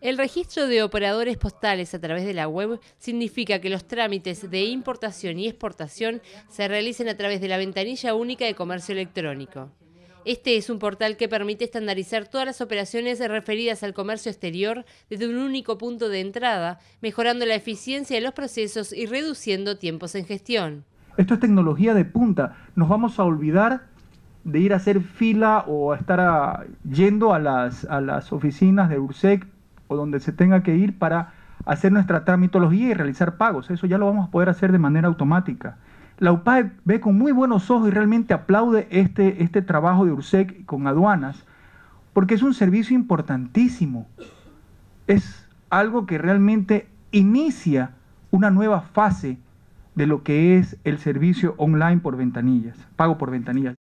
El registro de operadores postales a través de la web significa que los trámites de importación y exportación se realicen a través de la ventanilla única de comercio electrónico. Este es un portal que permite estandarizar todas las operaciones referidas al comercio exterior desde un único punto de entrada, mejorando la eficiencia de los procesos y reduciendo tiempos en gestión. Esto es tecnología de punta. Nos vamos a olvidar de ir a hacer fila o a estar yendo a las, a las oficinas de URSEC o donde se tenga que ir para hacer nuestra tramitología y realizar pagos. Eso ya lo vamos a poder hacer de manera automática. La UPAE ve con muy buenos ojos y realmente aplaude este, este trabajo de URSEC con aduanas, porque es un servicio importantísimo. Es algo que realmente inicia una nueva fase de lo que es el servicio online por ventanillas, pago por ventanillas.